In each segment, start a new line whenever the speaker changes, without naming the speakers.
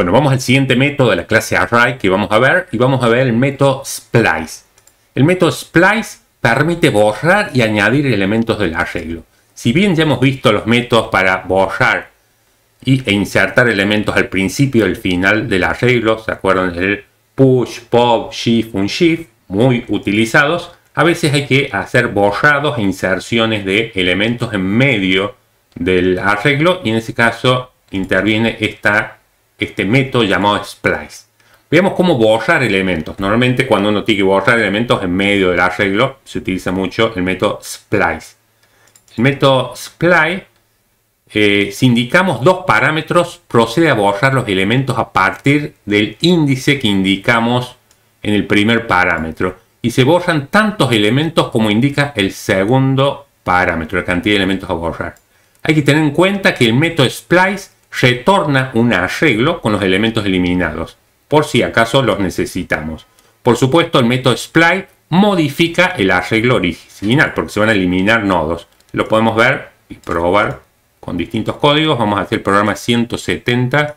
Bueno, vamos al siguiente método de la clase array que vamos a ver y vamos a ver el método splice. El método splice permite borrar y añadir elementos del arreglo. Si bien ya hemos visto los métodos para borrar e insertar elementos al principio y al final del arreglo, ¿se acuerdan del push, pop, shift, un shift? Muy utilizados. A veces hay que hacer borrados e inserciones de elementos en medio del arreglo y en ese caso interviene esta este método llamado splice. Veamos cómo borrar elementos. Normalmente cuando uno tiene que borrar elementos en medio del arreglo, se utiliza mucho el método splice. El método splice, eh, si indicamos dos parámetros, procede a borrar los elementos a partir del índice que indicamos en el primer parámetro. Y se borran tantos elementos como indica el segundo parámetro, la cantidad de elementos a borrar. Hay que tener en cuenta que el método splice retorna un arreglo con los elementos eliminados, por si acaso los necesitamos. Por supuesto, el método splice modifica el arreglo original, porque se van a eliminar nodos. Lo podemos ver y probar con distintos códigos. Vamos a hacer el programa 170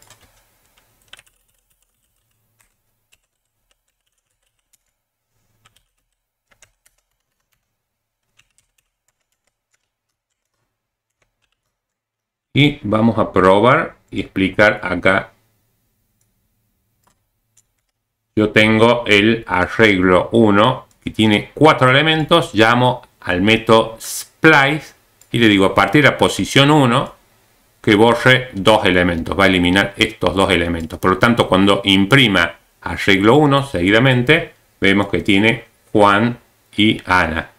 y vamos a probar y explicar acá. Yo tengo el arreglo 1 que tiene cuatro elementos, llamo al método splice y le digo a partir de la posición 1 que borre dos elementos, va a eliminar estos dos elementos. Por lo tanto, cuando imprima arreglo 1 seguidamente, vemos que tiene Juan y Ana.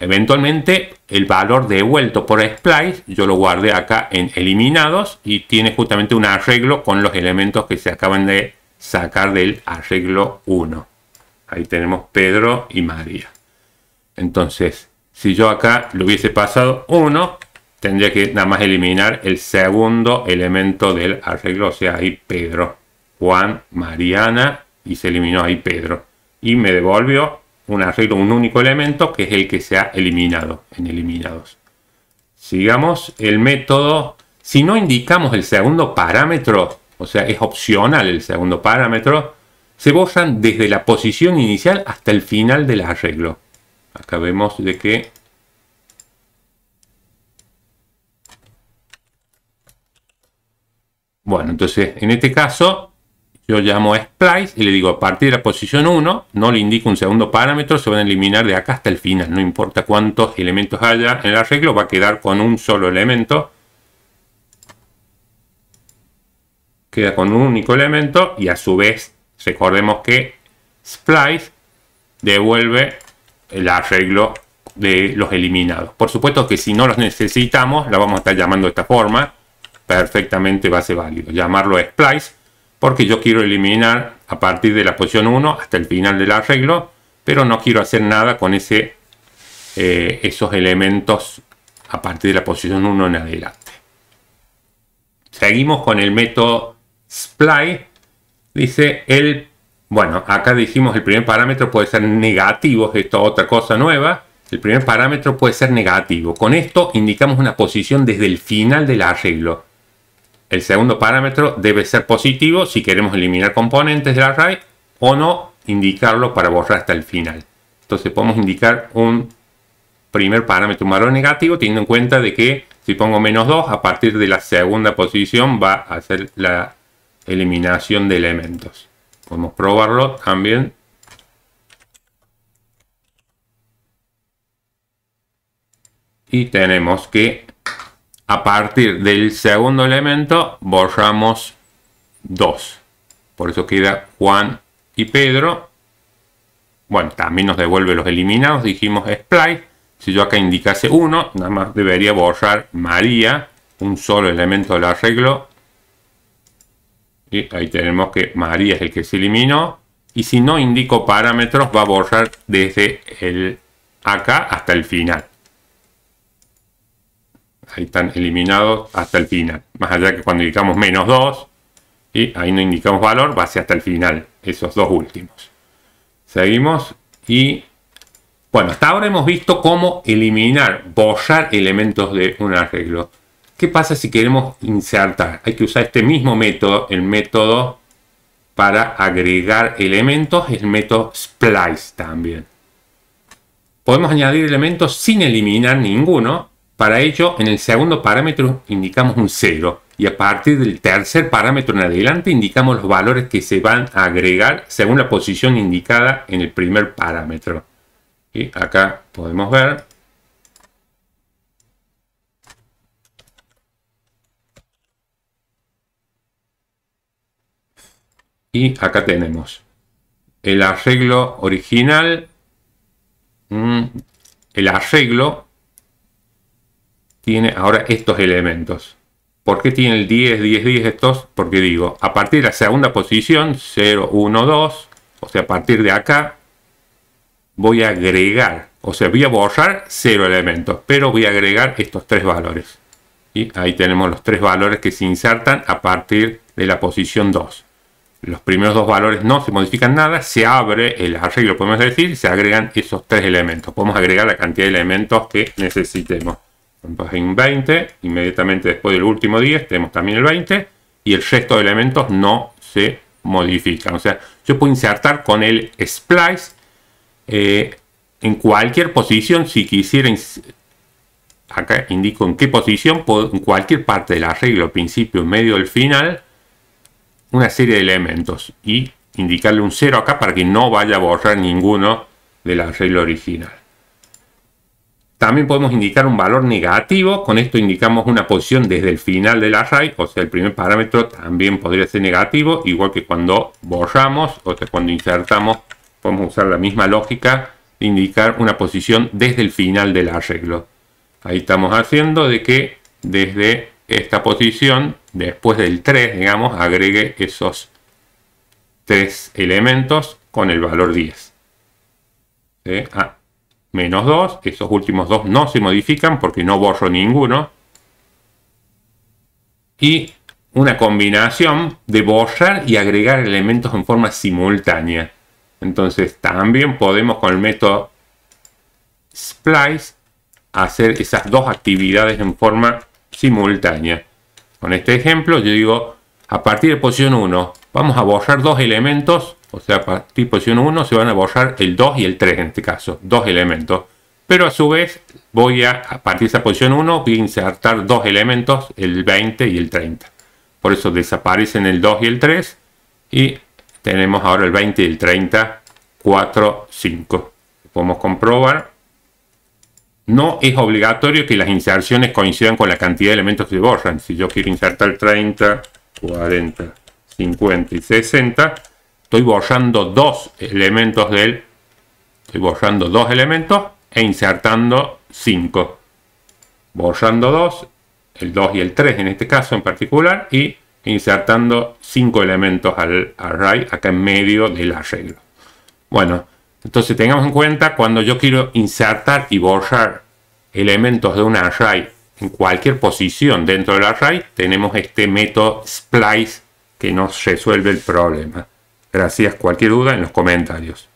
Eventualmente el valor devuelto por splice yo lo guardé acá en eliminados y tiene justamente un arreglo con los elementos que se acaban de sacar del arreglo 1. Ahí tenemos Pedro y María. Entonces, si yo acá le hubiese pasado 1, tendría que nada más eliminar el segundo elemento del arreglo, o sea, ahí Pedro, Juan, Mariana y se eliminó ahí Pedro. Y me devolvió un arreglo, un único elemento que es el que se ha eliminado en eliminados. Sigamos el método. Si no indicamos el segundo parámetro, o sea, es opcional el segundo parámetro, se borran desde la posición inicial hasta el final del arreglo. Acá vemos de que Bueno, entonces en este caso yo llamo splice y le digo a partir de la posición 1, no le indico un segundo parámetro, se van a eliminar de acá hasta el final. No importa cuántos elementos haya en el arreglo, va a quedar con un solo elemento. Queda con un único elemento y a su vez recordemos que splice devuelve el arreglo de los eliminados. Por supuesto que si no los necesitamos, la vamos a estar llamando de esta forma. Perfectamente va a ser válido. Llamarlo splice porque yo quiero eliminar a partir de la posición 1 hasta el final del arreglo, pero no quiero hacer nada con ese, eh, esos elementos a partir de la posición 1 en adelante. Seguimos con el método SPLY. Dice el, bueno, acá dijimos el primer parámetro puede ser negativo, esto es otra cosa nueva. El primer parámetro puede ser negativo. Con esto indicamos una posición desde el final del arreglo. El segundo parámetro debe ser positivo si queremos eliminar componentes del array o no indicarlo para borrar hasta el final. Entonces podemos indicar un primer parámetro, un negativo, teniendo en cuenta de que si pongo menos 2, a partir de la segunda posición va a hacer la eliminación de elementos. Podemos probarlo también. Y tenemos que a partir del segundo elemento borramos 2. Por eso queda Juan y Pedro. Bueno, también nos devuelve los eliminados. Dijimos Splice. Si yo acá indicase 1, nada más debería borrar María. Un solo elemento del arreglo. Y ahí tenemos que María es el que se eliminó. Y si no indico parámetros, va a borrar desde el acá hasta el final ahí están eliminados hasta el final. Más allá que cuando indicamos menos 2, y ahí no indicamos valor, va hacia hasta el final, esos dos últimos. Seguimos y bueno, hasta ahora hemos visto cómo eliminar, borrar elementos de un arreglo. ¿Qué pasa si queremos insertar? Hay que usar este mismo método, el método para agregar elementos, el método splice también. Podemos añadir elementos sin eliminar ninguno, para ello, en el segundo parámetro indicamos un 0 y a partir del tercer parámetro en adelante indicamos los valores que se van a agregar según la posición indicada en el primer parámetro. Y acá podemos ver. Y acá tenemos el arreglo original, mm, el arreglo tiene ahora estos elementos. ¿Por qué tiene el 10, 10, 10 estos? Porque digo, a partir de la segunda posición, 0, 1, 2, o sea, a partir de acá, voy a agregar, o sea, voy a borrar 0 elementos, pero voy a agregar estos tres valores. Y ahí tenemos los tres valores que se insertan a partir de la posición 2. Los primeros dos valores no se modifican nada, se abre el arreglo, podemos decir, se agregan esos tres elementos. Podemos agregar la cantidad de elementos que necesitemos. Entonces en 20, inmediatamente después del último 10 tenemos también el 20 y el resto de elementos no se modifican. O sea, yo puedo insertar con el splice eh, en cualquier posición si quisiera. Acá indico en qué posición, en cualquier parte del arreglo, principio, medio, el final, una serie de elementos y indicarle un 0 acá para que no vaya a borrar ninguno del arreglo original. También podemos indicar un valor negativo, con esto indicamos una posición desde el final del array, o sea, el primer parámetro también podría ser negativo, igual que cuando borramos, o cuando insertamos, podemos usar la misma lógica de indicar una posición desde el final del arreglo. Ahí estamos haciendo de que desde esta posición, después del 3, digamos, agregue esos tres elementos con el valor 10 menos 2. Esos últimos dos no se modifican porque no borro ninguno. Y una combinación de borrar y agregar elementos en forma simultánea. Entonces también podemos con el método splice hacer esas dos actividades en forma simultánea. Con este ejemplo yo digo, a partir de posición 1, vamos a borrar dos elementos o sea, partir posición 1 se van a borrar el 2 y el 3 en este caso, dos elementos. Pero a su vez voy a, partir de esa posición 1, voy a insertar dos elementos, el 20 y el 30. Por eso desaparecen el 2 y el 3 y tenemos ahora el 20 y el 30, 4, 5. Podemos comprobar. No es obligatorio que las inserciones coincidan con la cantidad de elementos que borran. Si yo quiero insertar 30, 40, 50 y 60, estoy borrando dos elementos del. Estoy borrando dos elementos e insertando cinco. Borrando 2, el 2 y el 3 en este caso en particular, y insertando cinco elementos al array acá en medio del arreglo. Bueno, entonces tengamos en cuenta cuando yo quiero insertar y borrar elementos de un array en cualquier posición dentro del array, tenemos este método splice que nos resuelve el problema. Gracias. Cualquier duda en los comentarios.